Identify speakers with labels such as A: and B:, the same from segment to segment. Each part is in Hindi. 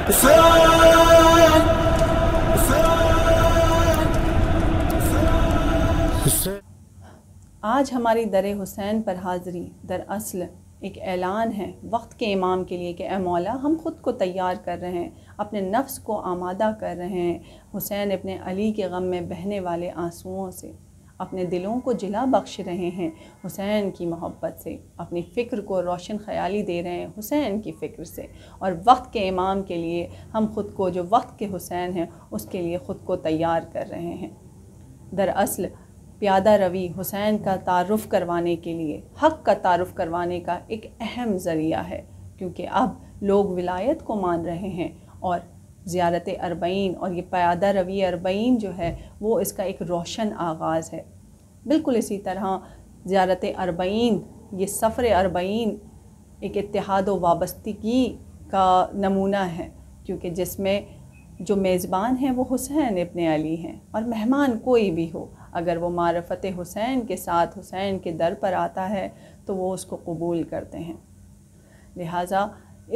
A: आज हमारी दर हुसैन पर हाज़री दरअसल एक ऐलान है वक्त के इमाम के लिए कि ए मौला हम ख़ुद को तैयार कर रहे हैं अपने नफ्स को आमादा कर रहे हैं हुसैन अपने अली के गम में बहने वाले आंसुओं से अपने दिलों को जिला बख्श रहे हैं हुसैन की मोहब्बत से अपनी फ़िक्र को रोशन ख्याली दे रहे हैं हुसैन की फ़िक्र से और वक्त के इमाम के लिए हम ख़ुद को जो वक्त के हुसैन हैं उसके लिए ख़ुद को तैयार कर रहे हैं दरअसल प्यादा रवि हुसैन का तारफ़ करवाने के लिए हक़ का तारफ़ करवाने का एक अहम ज़रिया है क्योंकि अब लोग विलायत को मान रहे हैं और ज़्यारत अरबईन और ये प्यादा रवी अरबईन जो है वो इसका एक रोशन आगाज़ है बिल्कुल इसी तरह ज़्यारत अरबईन ये सफ़र अरबईन एक इतिहाद व वाबस्तगी का नमूना है क्योंकि जिसमें जो मेज़बान हैं वो हुसैन इबन अली हैं और मेहमान कोई भी हो अगर वो मारफत हुसैन के साथ हुसैन के दर पर आता है तो वो उसको कबूल करते हैं लिहाजा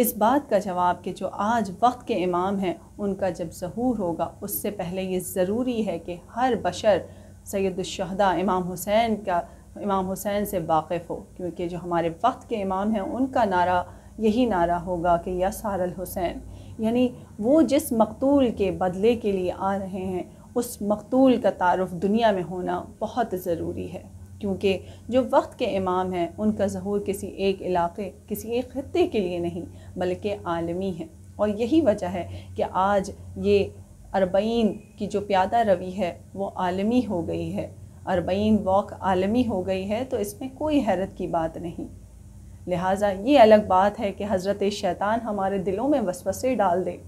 A: इस बात का जवाब कि जो आज वक्त के इमाम हैं उनका जब ज़हूर होगा उससे पहले ये ज़रूरी है कि हर बशर सैदुलशहदा इमाम हुसैन का इमाम हुसैन से वाकिफ़ हो क्योंकि जो हमारे वक्त के इमाम हैं उनका नारा यही नारा होगा कि या सारल हुसैन यानी वो जिस मकतूल के बदले के लिए आ रहे हैं उस मकतूल का तारफ़ दुनिया में होना बहुत ज़रूरी है क्योंकि जो वक्त के इमाम हैं उनका जहूर किसी एक इलाके किसी एक खत्े के लिए नहीं बल्कि आलमी है और यही वजह है कि आज ये अरबईन की जो प्यादा रवि है वो आलमी हो गई है अरबईन वॉक आलमी हो गई है तो इसमें कोई हैरत की बात नहीं लिहाजा ये अलग बात है कि हज़रत शैतान हमारे दिलों में वसवसे डाल दे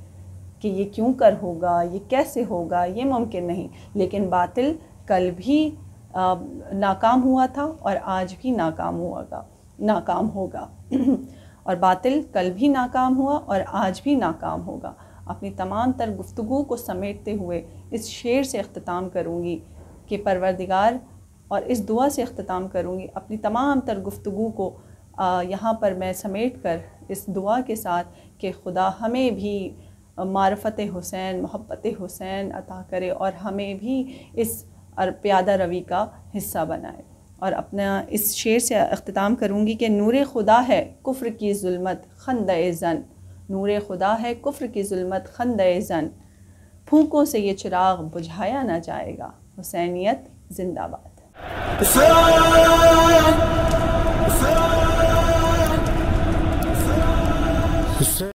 A: कि ये क्यों कर होगा ये कैसे होगा ये मुमकिन नहीं लेकिन बातिल कल भी नाकाम हुआ था और आज भी नाकाम हुआगा नाकाम होगा और बातिल कल भी नाकाम हुआ और आज भी नाकाम होगा अपनी तमाम तर गुफ्तु को समेटते हुए इस शेर से अख्ताम करूँगी कि परवरदिगार और इस दुआ से अख्ताम करूँगी अपनी तमाम तर गुफ्तु को यहाँ पर मैं समेट कर इस दुआ के साथ कि खुदा हमें भी मारफत हुसैन मोहब्बत हुसैन अता करे और हमें भी इस और प्यादा रवि का हिस्सा बनाए और अपना इस शेर से अख्ताम करूँगी कि नूर खुदा है कुफ्र की जुल्मत खंद जन नूर खुदा है कुफ्र की जुल्मत खंद जन फूकों से ये चिराग बुझाया ना जाएगा हुसैनियत जिंदाबाद